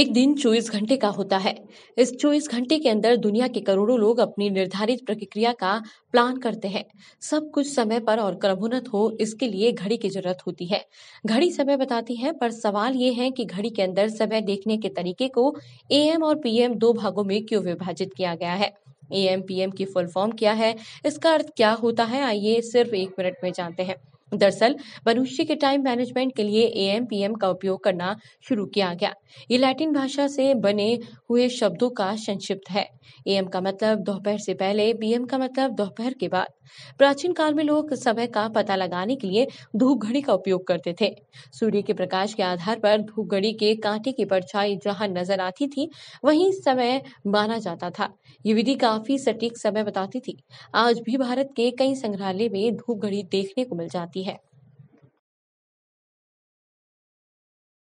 एक दिन चौबीस घंटे का होता है इस चौबीस घंटे के अंदर दुनिया के करोड़ों लोग अपनी निर्धारित प्रक्रिया का प्लान करते हैं सब कुछ समय पर और क्रमोन्नत हो इसके लिए घड़ी की जरूरत होती है घड़ी समय बताती है पर सवाल ये है कि घड़ी के अंदर समय देखने के तरीके को एएम और पीएम दो भागों में क्यों विभाजित किया गया है एएम पीएम की फुल फॉर्म क्या है इसका अर्थ क्या होता है आइए सिर्फ एक मिनट में जानते हैं दरअसल मनुष्य के टाइम मैनेजमेंट के लिए ए एम पी एम का उपयोग करना शुरू किया गया ये लैटिन भाषा से बने हुए शब्दों का संक्षिप्त है एएम का मतलब दोपहर से पहले पीएम का मतलब दोपहर के बाद प्राचीन काल में लोग समय का पता लगाने के लिए धूप घड़ी का उपयोग करते थे सूर्य के प्रकाश के आधार पर धूप घड़ी के कांटे की परछाई जहां नजर आती थी वही समय माना जाता था ये विधि काफी सटीक समय बताती थी आज भी भारत के कई संग्रहालय में धूप घड़ी देखने को मिल जाती है सकती है